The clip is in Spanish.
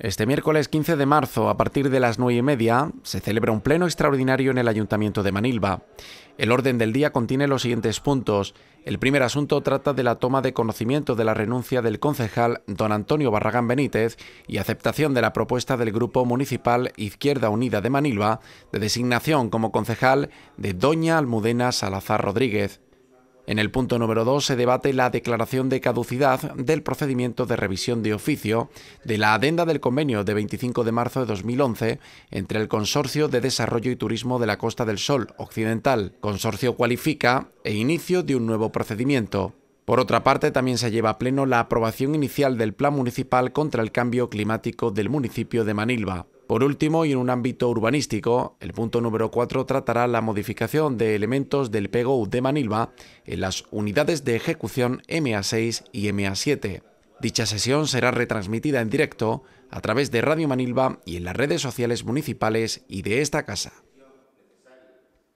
Este miércoles 15 de marzo, a partir de las 9 y media, se celebra un pleno extraordinario en el Ayuntamiento de Manilva. El orden del día contiene los siguientes puntos. El primer asunto trata de la toma de conocimiento de la renuncia del concejal don Antonio Barragán Benítez y aceptación de la propuesta del Grupo Municipal Izquierda Unida de Manilva de designación como concejal de doña Almudena Salazar Rodríguez. En el punto número 2 se debate la declaración de caducidad del procedimiento de revisión de oficio de la adenda del convenio de 25 de marzo de 2011 entre el Consorcio de Desarrollo y Turismo de la Costa del Sol Occidental, Consorcio Cualifica e inicio de un nuevo procedimiento. Por otra parte, también se lleva a pleno la aprobación inicial del Plan Municipal contra el Cambio Climático del municipio de Manilva. Por último, y en un ámbito urbanístico, el punto número 4 tratará la modificación de elementos del PGO de Manilva en las unidades de ejecución MA6 y MA7. Dicha sesión será retransmitida en directo a través de Radio Manilva y en las redes sociales municipales y de esta casa.